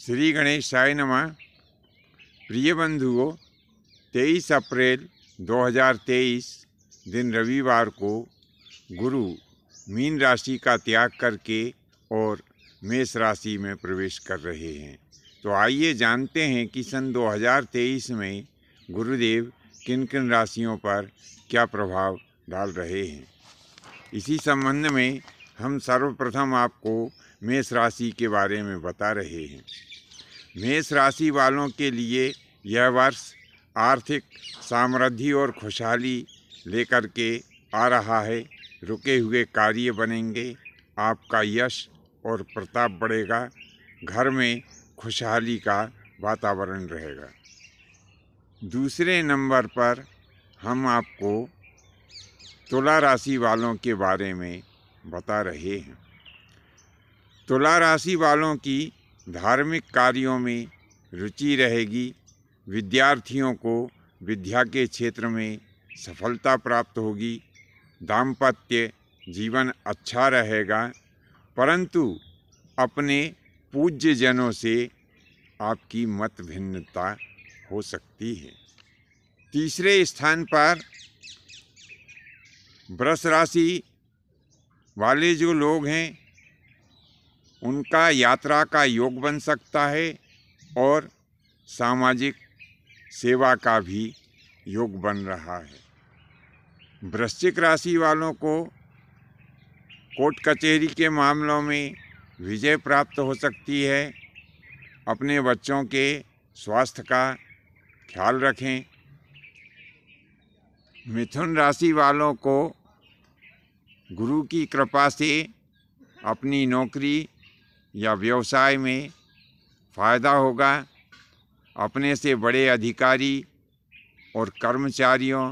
श्री गणेश साय नम प्रिय बंधुओं तेईस अप्रैल 2023 दिन रविवार को गुरु मीन राशि का त्याग करके और मेष राशि में प्रवेश कर रहे हैं तो आइए जानते हैं कि सन 2023 में गुरुदेव किन किन राशियों पर क्या प्रभाव डाल रहे हैं इसी संबंध में हम सर्वप्रथम आपको मेष राशि के बारे में बता रहे हैं मेष राशि वालों के लिए यह वर्ष आर्थिक समृद्धि और खुशहाली लेकर के आ रहा है रुके हुए कार्य बनेंगे आपका यश और प्रताप बढ़ेगा घर में खुशहाली का वातावरण रहेगा दूसरे नंबर पर हम आपको तुला राशि वालों के बारे में बता रहे हैं तुला राशि वालों की धार्मिक कार्यों में रुचि रहेगी विद्यार्थियों को विद्या के क्षेत्र में सफलता प्राप्त होगी दाम्पत्य जीवन अच्छा रहेगा परंतु अपने पूज्य जनों से आपकी मत भिन्नता हो सकती है तीसरे स्थान पर वृष राशि वाले जो लोग हैं उनका यात्रा का योग बन सकता है और सामाजिक सेवा का भी योग बन रहा है वृश्चिक राशि वालों को कोर्ट कचहरी के मामलों में विजय प्राप्त हो सकती है अपने बच्चों के स्वास्थ्य का ख्याल रखें मिथुन राशि वालों को गुरु की कृपा से अपनी नौकरी या व्यवसाय में फ़ायदा होगा अपने से बड़े अधिकारी और कर्मचारियों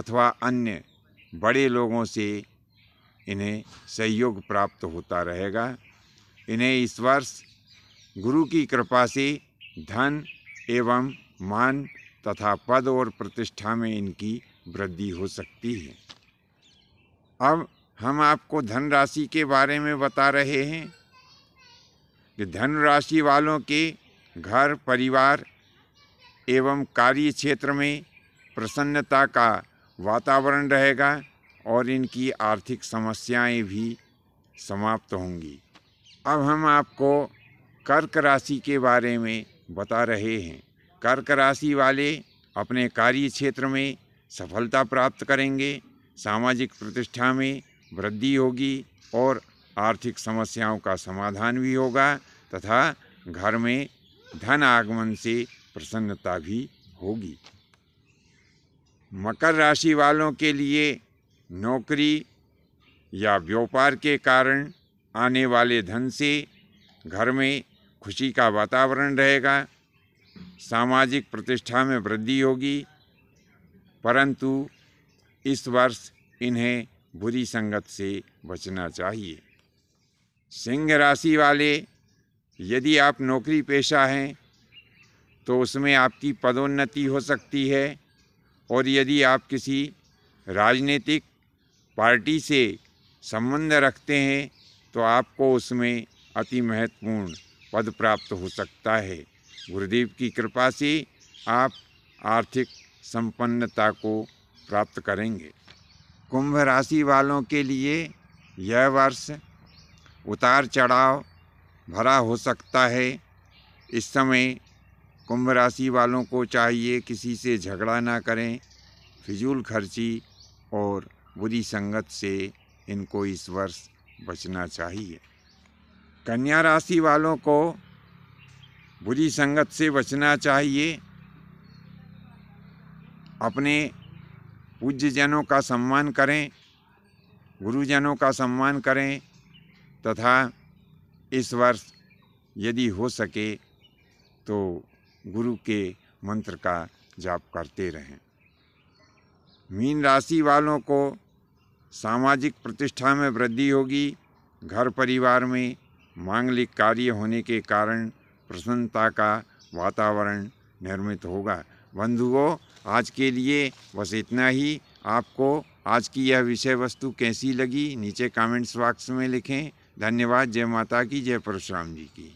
अथवा अन्य बड़े लोगों से इन्हें सहयोग प्राप्त होता रहेगा इन्हें इस वर्ष गुरु की कृपा से धन एवं मान तथा पद और प्रतिष्ठा में इनकी वृद्धि हो सकती है अब हम आपको धन राशि के बारे में बता रहे हैं कि धन राशि वालों के घर परिवार एवं कार्य क्षेत्र में प्रसन्नता का वातावरण रहेगा और इनकी आर्थिक समस्याएं भी समाप्त होंगी अब हम आपको कर्क राशि के बारे में बता रहे हैं कर्क राशि वाले अपने कार्य क्षेत्र में सफलता प्राप्त करेंगे सामाजिक प्रतिष्ठा में वृद्धि होगी और आर्थिक समस्याओं का समाधान भी होगा तथा घर में धन आगमन से प्रसन्नता भी होगी मकर राशि वालों के लिए नौकरी या व्यापार के कारण आने वाले धन से घर में खुशी का वातावरण रहेगा सामाजिक प्रतिष्ठा में वृद्धि होगी परंतु इस वर्ष इन्हें बुरी संगत से बचना चाहिए सिंह राशि वाले यदि आप नौकरी पेशा हैं तो उसमें आपकी पदोन्नति हो सकती है और यदि आप किसी राजनीतिक पार्टी से संबंध रखते हैं तो आपको उसमें अति महत्वपूर्ण पद प्राप्त हो सकता है गुरुदेव की कृपा से आप आर्थिक संपन्नता को प्राप्त करेंगे कुंभ राशि वालों के लिए यह वर्ष उतार चढ़ाव भरा हो सकता है इस समय कुंभ राशि वालों को चाहिए किसी से झगड़ा ना करें फिजूल खर्ची और बुरी संगत से इनको इस वर्ष बचना चाहिए कन्या राशि वालों को बुरी संगत से बचना चाहिए अपने पूज्यजनों का सम्मान करें गुरुजनों का सम्मान करें तथा इस वर्ष यदि हो सके तो गुरु के मंत्र का जाप करते रहें मीन राशि वालों को सामाजिक प्रतिष्ठा में वृद्धि होगी घर परिवार में मांगलिक कार्य होने के कारण प्रसन्नता का वातावरण निर्मित होगा बंधुओं आज के लिए बस इतना ही आपको आज की यह विषय वस्तु कैसी लगी नीचे कमेंट्स बॉक्स में लिखें धन्यवाद जय माता की जय परशुराम जी की